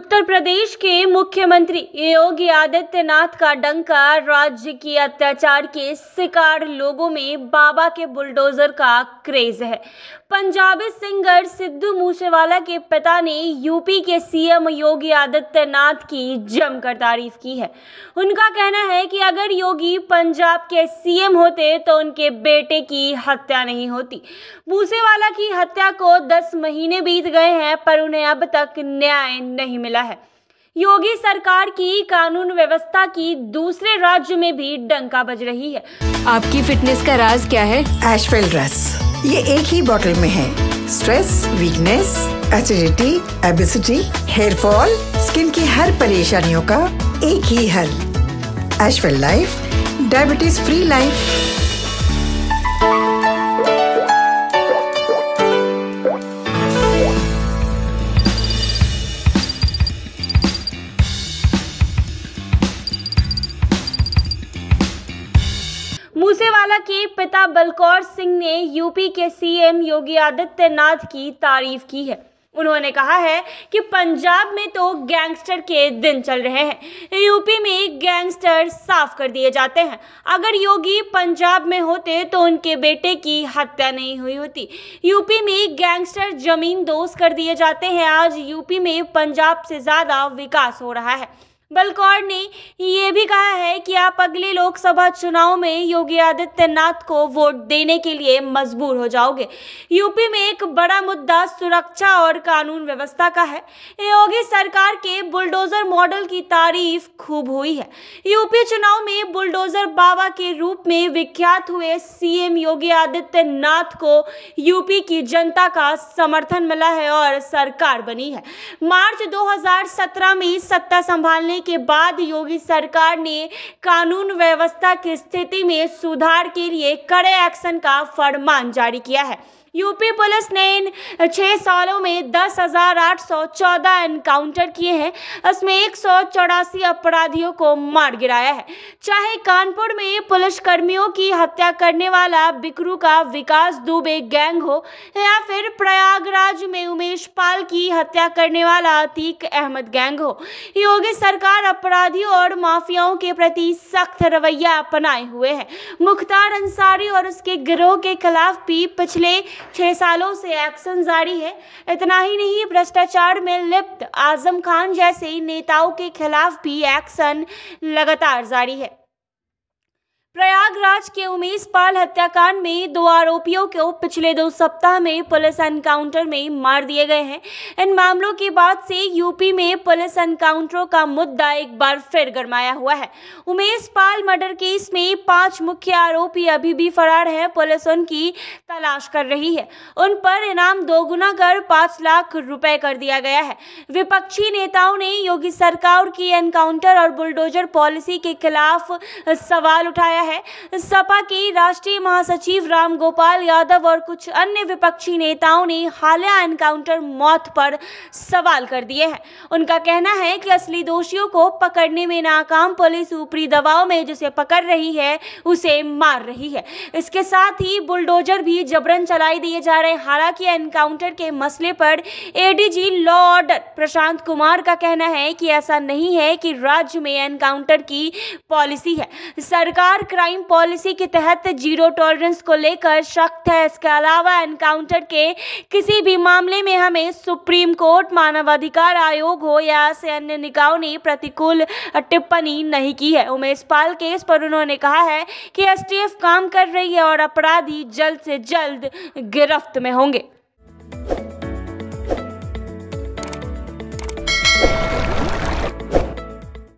उत्तर प्रदेश के मुख्यमंत्री योगी आदित्यनाथ का डंका राज्य की अत्याचार के शिकार लोगों में बाबा के बुलडोजर का क्रेज है पंजाबी सिंगर सिद्धू मूसेवाला के पिता ने यूपी के सीएम योगी आदित्यनाथ की जमकर तारीफ की है उनका कहना है कि अगर योगी पंजाब के सीएम होते तो उनके बेटे की हत्या नहीं होती मूसेवाला की हत्या को दस महीने बीत गए हैं पर उन्हें अब तक न्याय नहीं मिला मिला है योगी सरकार की कानून व्यवस्था की दूसरे राज्य में भी डंका बज रही है आपकी फिटनेस का राज क्या है एशफेल रस ये एक ही बॉटल में है stress weakness acidity obesity hair fall skin की हर परेशानियों का एक ही हल एशफेल life diabetes free life Moosewala के पिता बलकौर सिंह ने यूपी के सीएम योगी आदित्यनाथ की तारीफ की है उन्होंने कहा है कि पंजाब में तो गैंगस्टर के दिन चल रहे हैं यूपी में गैंगस्टर साफ कर दिए जाते हैं अगर योगी पंजाब में होते तो उनके बेटे की हत्या नहीं हुई होती यूपी में गैंगस्टर जमीन दोस्त कर दिए जाते हैं आज यूपी में पंजाब से ज़्यादा विकास हो रहा है बलकौर ने ये भी कहा है कि आप अगले लोकसभा चुनाव में योगी आदित्यनाथ को वोट देने के लिए मजबूर हो जाओगे यूपी में एक बड़ा मुद्दा सुरक्षा और कानून व्यवस्था का है योगी सरकार के बुलडोजर मॉडल की तारीफ खूब हुई है यूपी चुनाव में बुलडोजर बाबा के रूप में विख्यात हुए सीएम योगी आदित्यनाथ को यूपी की जनता का समर्थन मिला है और सरकार बनी है मार्च दो में सत्ता संभालने के बाद योगी सरकार ने कानून व्यवस्था की स्थिति में सुधार के लिए कड़े एक्शन का फरमान जारी किया है यूपी पुलिस ने इन छः सालों में दस हज़ार आठ सौ चौदह एनकाउंटर किए हैं इसमें एक सौ चौरासी अपराधियों को मार गिराया है चाहे कानपुर में पुलिसकर्मियों की हत्या करने वाला बिकरू का विकास दुबे गैंग हो या फिर प्रयागराज में उमेश पाल की हत्या करने वाला अतीक अहमद गैंग हो योगी सरकार अपराधियों और माफियाओं के प्रति सख्त रवैया अपनाए हुए है मुख्तार अंसारी और उसके गिरोह के खिलाफ भी पिछले छः सालों से एक्शन जारी है इतना ही नहीं भ्रष्टाचार में लिप्त आजम खान जैसे नेताओं के खिलाफ भी एक्शन लगातार जारी है प्रयागराज के उमेश पाल हत्याकांड में दो आरोपियों को पिछले दो सप्ताह में पुलिस एनकाउंटर में मार दिए गए हैं इन मामलों के बाद से यूपी में पुलिस एनकाउंटरों का मुद्दा एक बार फिर गरमाया हुआ है उमेश पाल मर्डर केस में पांच मुख्य आरोपी अभी भी फरार हैं पुलिस उनकी तलाश कर रही है उन पर इनाम दोगुना कर पांच लाख रुपए कर दिया गया है विपक्षी नेताओं ने योगी सरकार की एनकाउंटर और बुलडोजर पॉलिसी के खिलाफ सवाल उठाया है है सपा के राष्ट्रीय महासचिव राम गोपाल यादव और कुछ अन्य विपक्षी नेताओं ने हालिया एनकाउंटर मौत पर सवाल कर दिए हैं उनका कहना है कि असली दोषियों को पकड़ने में नाकाम पुलिस ऊपरी दबाव में जिसे पकड़ रही है उसे मार रही है इसके साथ ही बुलडोजर भी जबरन चलाई दिए जा रहे हालांकि एनकाउंटर के मसले पर ADG law order Prashant Kumar का कहना है कि ऐसा नहीं है कि राज्य में एनकाउंटर की पॉलिसी है सरकार क्राइम पॉलिसी के तहत जीरो टॉलरेंस को लेकर सख्त है इसके अलावा एनकाउंटर के किसी भी मामले में हमें सुप्रीम कोर्ट मानवाधिकार आयोग हो या ऐसे अन्य निकायों ने प्रतिकूल टिप्पणी नहीं की है उमेश पाल केस पर उन्होंने कहा है कि एसटीएफ काम कर रही है और अपराधी जल्द से जल्द गिरफ्त में होंगे